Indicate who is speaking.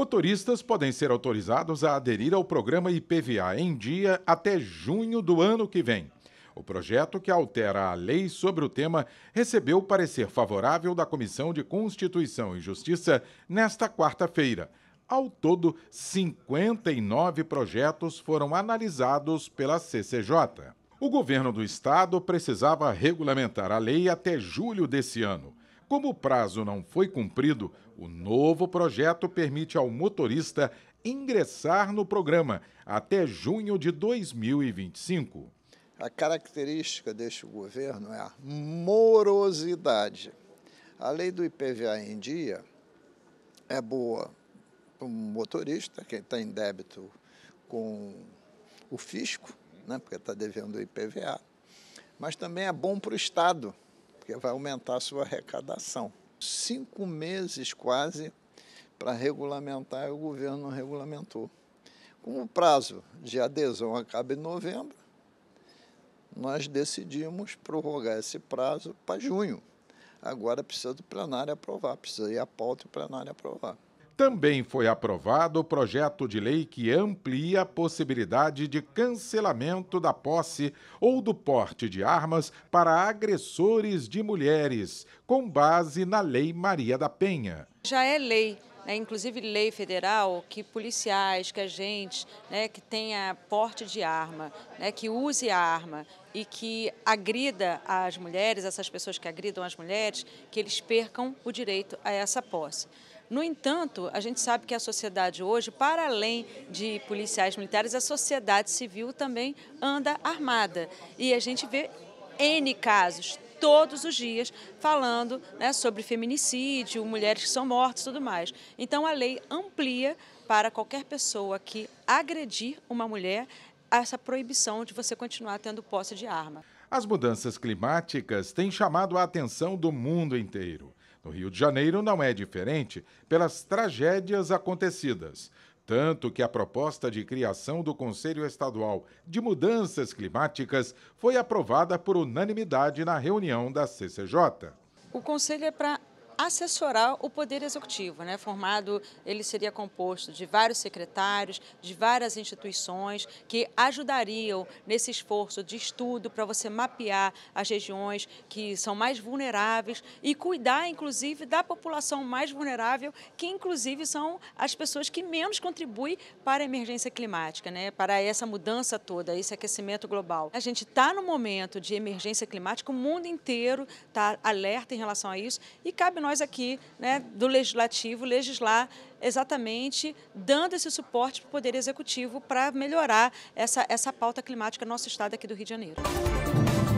Speaker 1: Motoristas podem ser autorizados a aderir ao programa IPVA em dia até junho do ano que vem. O projeto que altera a lei sobre o tema recebeu parecer favorável da Comissão de Constituição e Justiça nesta quarta-feira. Ao todo, 59 projetos foram analisados pela CCJ. O governo do estado precisava regulamentar a lei até julho desse ano. Como o prazo não foi cumprido, o novo projeto permite ao motorista ingressar no programa até junho de
Speaker 2: 2025. A característica deste governo é a morosidade. A lei do IPVA em dia é boa para o motorista, que está em débito com o fisco, né, porque está devendo o IPVA, mas também é bom para o Estado porque vai aumentar a sua arrecadação. Cinco meses quase para regulamentar e o governo não regulamentou. Como o prazo de adesão acaba em novembro, nós decidimos prorrogar esse prazo para junho. Agora precisa do plenário aprovar, precisa ir à pauta e o plenário aprovar.
Speaker 1: Também foi aprovado o projeto de lei que amplia a possibilidade de cancelamento da posse ou do porte de armas para agressores de mulheres, com base na Lei Maria da Penha.
Speaker 3: Já é lei. Né, inclusive lei federal, que policiais, que agentes, né, que tenha porte de arma, né, que use a arma e que agrida as mulheres, essas pessoas que agridam as mulheres, que eles percam o direito a essa posse. No entanto, a gente sabe que a sociedade hoje, para além de policiais militares, a sociedade civil também anda armada. E a gente vê N casos todos os dias falando né, sobre feminicídio, mulheres que são mortas e tudo mais. Então a lei amplia para qualquer pessoa que agredir uma mulher essa proibição de você continuar tendo posse de arma.
Speaker 1: As mudanças climáticas têm chamado a atenção do mundo inteiro. No Rio de Janeiro não é diferente pelas tragédias acontecidas. Tanto que a proposta de criação do Conselho Estadual de Mudanças Climáticas foi aprovada por unanimidade na reunião da CCJ.
Speaker 3: O conselho é para assessorar o Poder Executivo. Né? Formado, ele seria composto de vários secretários, de várias instituições que ajudariam nesse esforço de estudo para você mapear as regiões que são mais vulneráveis e cuidar, inclusive, da população mais vulnerável, que, inclusive, são as pessoas que menos contribuem para a emergência climática, né? para essa mudança toda, esse aquecimento global. A gente está no momento de emergência climática, o mundo inteiro está alerta em relação a isso e cabe nós nós aqui né, do Legislativo legislar exatamente dando esse suporte para o Poder Executivo para melhorar essa, essa pauta climática no nosso estado aqui do Rio de Janeiro.